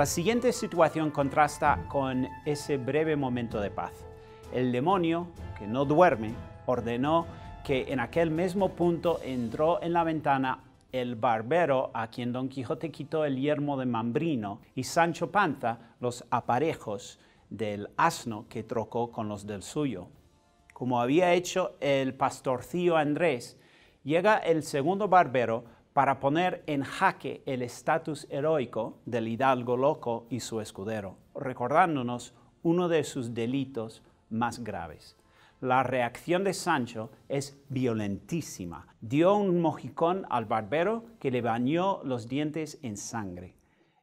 La siguiente situación contrasta con ese breve momento de paz. El demonio, que no duerme, ordenó que en aquel mismo punto entró en la ventana el barbero a quien Don Quijote quitó el yermo de Mambrino y Sancho Panza los aparejos del asno que trocó con los del suyo. Como había hecho el pastorcillo Andrés, llega el segundo barbero para poner en jaque el estatus heroico del hidalgo loco y su escudero, recordándonos uno de sus delitos más graves. La reacción de Sancho es violentísima. Dio un mojicón al barbero que le bañó los dientes en sangre.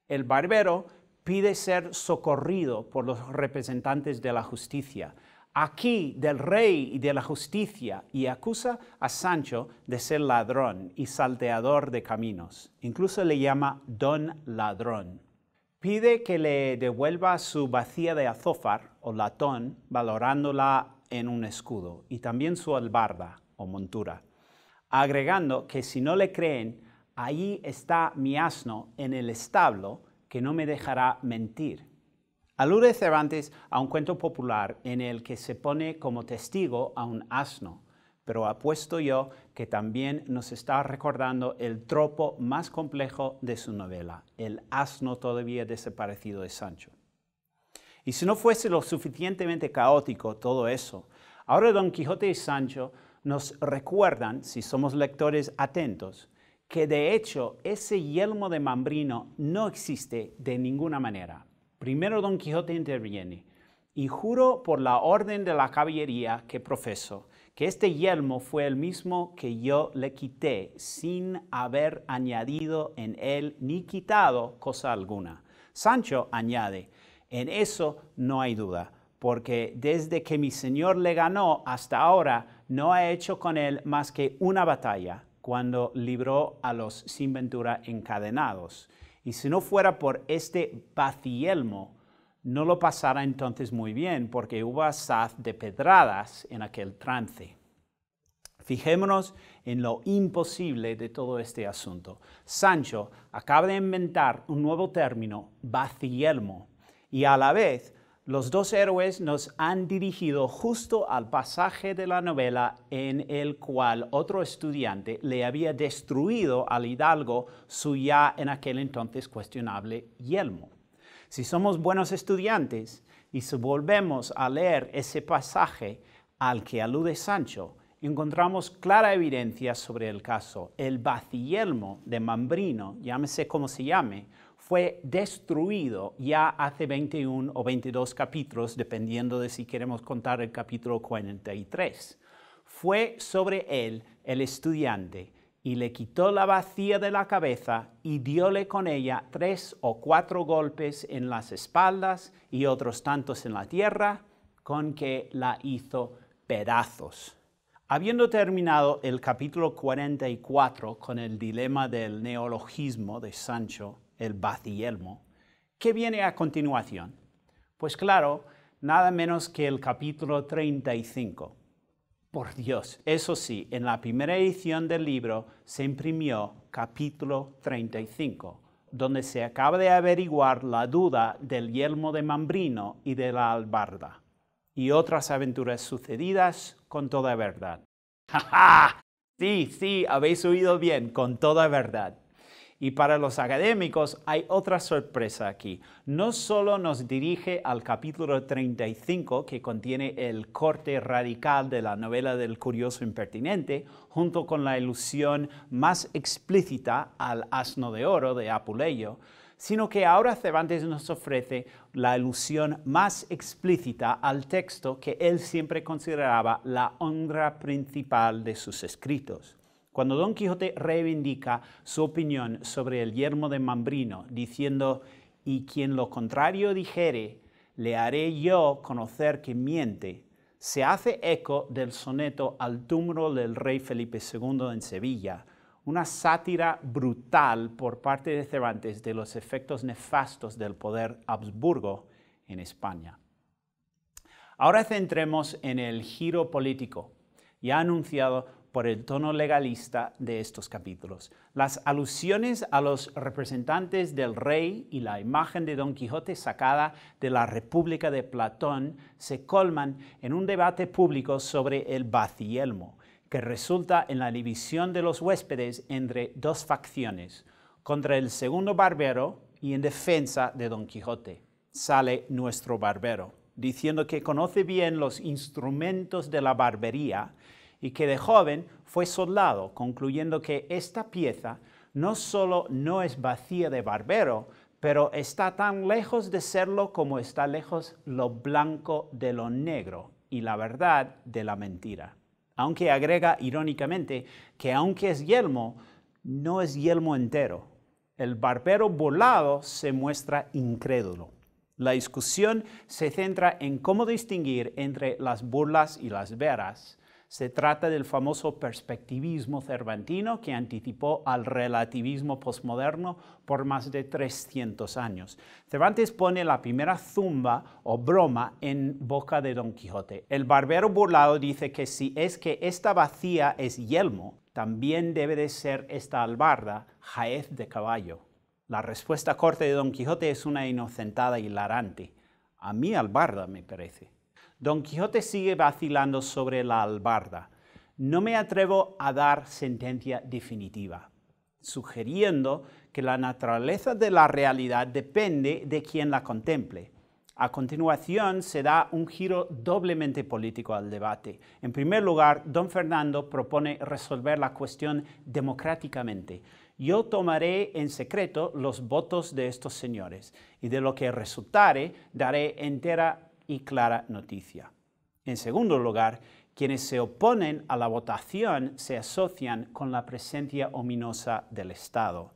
El barbero pide ser socorrido por los representantes de la justicia, aquí del rey y de la justicia y acusa a Sancho de ser ladrón y salteador de caminos. Incluso le llama don ladrón. Pide que le devuelva su vacía de azófar o latón, valorándola en un escudo, y también su albarda o montura, agregando que si no le creen, allí está mi asno en el establo que no me dejará mentir. Alude Cervantes a un cuento popular en el que se pone como testigo a un asno, pero apuesto yo que también nos está recordando el tropo más complejo de su novela, el asno todavía desaparecido de Sancho. Y si no fuese lo suficientemente caótico todo eso, ahora Don Quijote y Sancho nos recuerdan, si somos lectores atentos, que de hecho ese yelmo de Mambrino no existe de ninguna manera Primero Don Quijote interviene y juro por la orden de la caballería que profeso que este yelmo fue el mismo que yo le quité sin haber añadido en él ni quitado cosa alguna. Sancho añade, en eso no hay duda, porque desde que mi señor le ganó hasta ahora no ha hecho con él más que una batalla, cuando libró a los sin ventura encadenados y si no fuera por este Bacielmo, no lo pasara entonces muy bien, porque hubo asaz de pedradas en aquel trance. Fijémonos en lo imposible de todo este asunto. Sancho acaba de inventar un nuevo término, Bacielmo, y a la vez los dos héroes nos han dirigido justo al pasaje de la novela en el cual otro estudiante le había destruido al hidalgo su ya en aquel entonces cuestionable yelmo. Si somos buenos estudiantes y si volvemos a leer ese pasaje al que alude Sancho, encontramos clara evidencia sobre el caso. El bacillelmo de Mambrino, llámese como se llame, fue destruido ya hace 21 o 22 capítulos, dependiendo de si queremos contar el capítulo 43. Fue sobre él el estudiante y le quitó la vacía de la cabeza y diole con ella tres o cuatro golpes en las espaldas y otros tantos en la tierra, con que la hizo pedazos. Habiendo terminado el capítulo 44 con el dilema del neologismo de Sancho, el Bacielmo, ¿qué viene a continuación? Pues claro, nada menos que el capítulo 35. Por Dios, eso sí, en la primera edición del libro se imprimió capítulo 35, donde se acaba de averiguar la duda del yelmo de Mambrino y de la albarda y otras aventuras sucedidas con toda verdad. ¡Ja, ja! Sí, sí, habéis oído bien, con toda verdad. Y para los académicos hay otra sorpresa aquí. No solo nos dirige al capítulo 35, que contiene el corte radical de la novela del curioso impertinente, junto con la ilusión más explícita al asno de oro de Apuleyo, sino que ahora Cervantes nos ofrece la alusión más explícita al texto que él siempre consideraba la honra principal de sus escritos. Cuando Don Quijote reivindica su opinión sobre el yermo de Mambrino, diciendo, y quien lo contrario dijere, le haré yo conocer que miente, se hace eco del soneto al túmulo del rey Felipe II en Sevilla, una sátira brutal por parte de Cervantes de los efectos nefastos del poder Habsburgo en España. Ahora centremos en el giro político, ya anunciado por el tono legalista de estos capítulos. Las alusiones a los representantes del rey y la imagen de Don Quijote sacada de la República de Platón se colman en un debate público sobre el bacielmo, que resulta en la división de los huéspedes entre dos facciones, contra el segundo barbero y en defensa de Don Quijote. Sale nuestro barbero, diciendo que conoce bien los instrumentos de la barbería y que de joven fue soldado, concluyendo que esta pieza no solo no es vacía de barbero, pero está tan lejos de serlo como está lejos lo blanco de lo negro y la verdad de la mentira aunque agrega irónicamente que aunque es yelmo, no es yelmo entero. El barbero volado se muestra incrédulo. La discusión se centra en cómo distinguir entre las burlas y las veras, se trata del famoso perspectivismo cervantino que anticipó al relativismo posmoderno por más de 300 años. Cervantes pone la primera zumba o broma en boca de Don Quijote. El barbero burlado dice que si es que esta vacía es yelmo, también debe de ser esta albarda jaez de caballo. La respuesta corta de Don Quijote es una inocentada hilarante. A mí albarda me parece. Don Quijote sigue vacilando sobre la albarda. No me atrevo a dar sentencia definitiva, sugiriendo que la naturaleza de la realidad depende de quien la contemple. A continuación se da un giro doblemente político al debate. En primer lugar, don Fernando propone resolver la cuestión democráticamente. Yo tomaré en secreto los votos de estos señores y de lo que resultare daré entera y clara noticia. En segundo lugar, quienes se oponen a la votación se asocian con la presencia ominosa del Estado.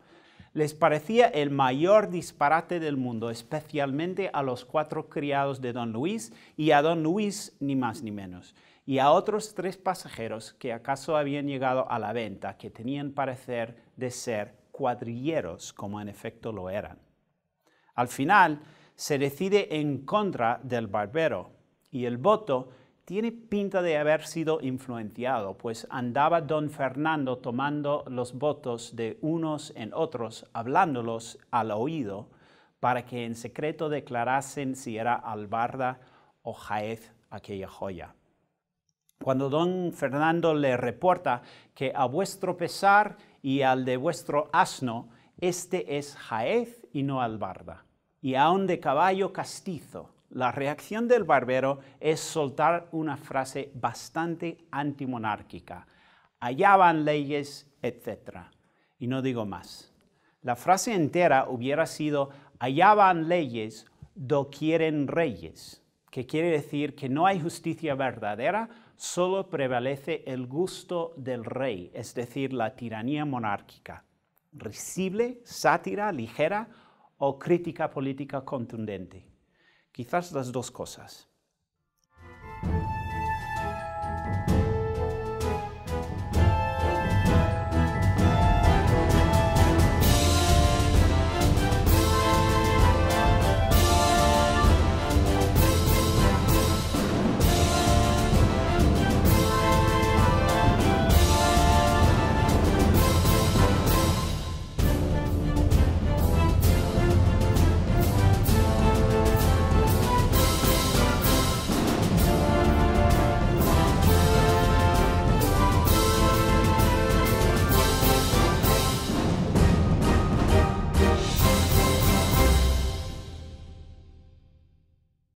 Les parecía el mayor disparate del mundo, especialmente a los cuatro criados de don Luis y a don Luis ni más ni menos, y a otros tres pasajeros que acaso habían llegado a la venta, que tenían parecer de ser cuadrilleros, como en efecto lo eran. Al final, se decide en contra del barbero y el voto tiene pinta de haber sido influenciado, pues andaba don Fernando tomando los votos de unos en otros, hablándolos al oído, para que en secreto declarasen si era albarda o jaez aquella joya. Cuando don Fernando le reporta que a vuestro pesar y al de vuestro asno, este es jaez y no albarda y aun de caballo castizo. La reacción del barbero es soltar una frase bastante antimonárquica. Allá van leyes, etc. Y no digo más. La frase entera hubiera sido, allá van leyes, do quieren reyes, que quiere decir que no hay justicia verdadera, solo prevalece el gusto del rey, es decir, la tiranía monárquica. Risible, sátira, ligera, o crítica política contundente. Quizás las dos cosas.